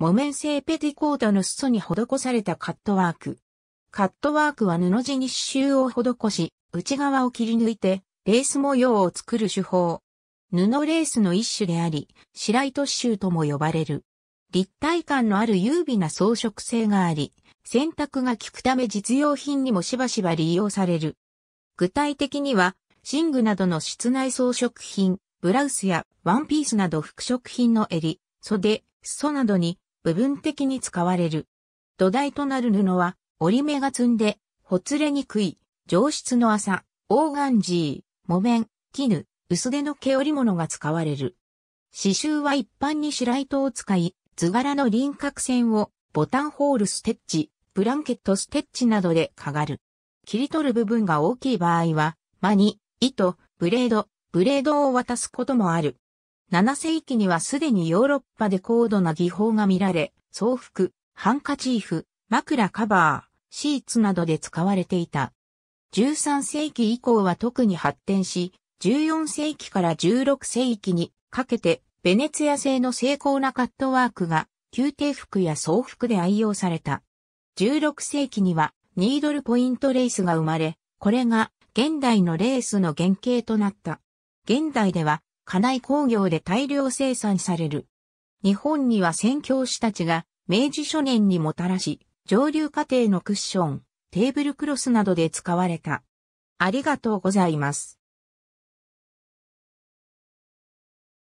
木綿製ペティコートの裾に施されたカットワーク。カットワークは布地に刺繍を施し、内側を切り抜いて、レース模様を作る手法。布レースの一種であり、白糸刺繍とも呼ばれる。立体感のある優美な装飾性があり、洗濯が効くため実用品にもしばしば利用される。具体的には、寝具などの室内装飾品、ブラウスやワンピースなど服飾品の襟、袖、裾などに部分的に使われる。土台となる布は、折り目が積んで、ほつれにくい、上質の麻、オーガンジー、木綿、絹、薄手の毛織物が使われる。刺繍は一般に白糸を使い、図柄の輪郭線をボタンホールステッチ、ブランケットステッチなどでかがる。切り取る部分が大きい場合は、間に、糸、ブレード、ブレードを渡すこともある。7世紀にはすでにヨーロッパで高度な技法が見られ、装服、ハンカチーフ、枕カバー、シーツなどで使われていた。13世紀以降は特に発展し、14世紀から16世紀にかけて、ベネツィア製の精巧なカットワークが、宮廷服や装服で愛用された。16世紀には、ニードルポイントレースが生まれ、これが現代のレースの原型となった。現代では家内工業で大量生産される。日本には宣教師たちが明治初年にもたらし、上流家庭のクッション、テーブルクロスなどで使われた。ありがとうございます。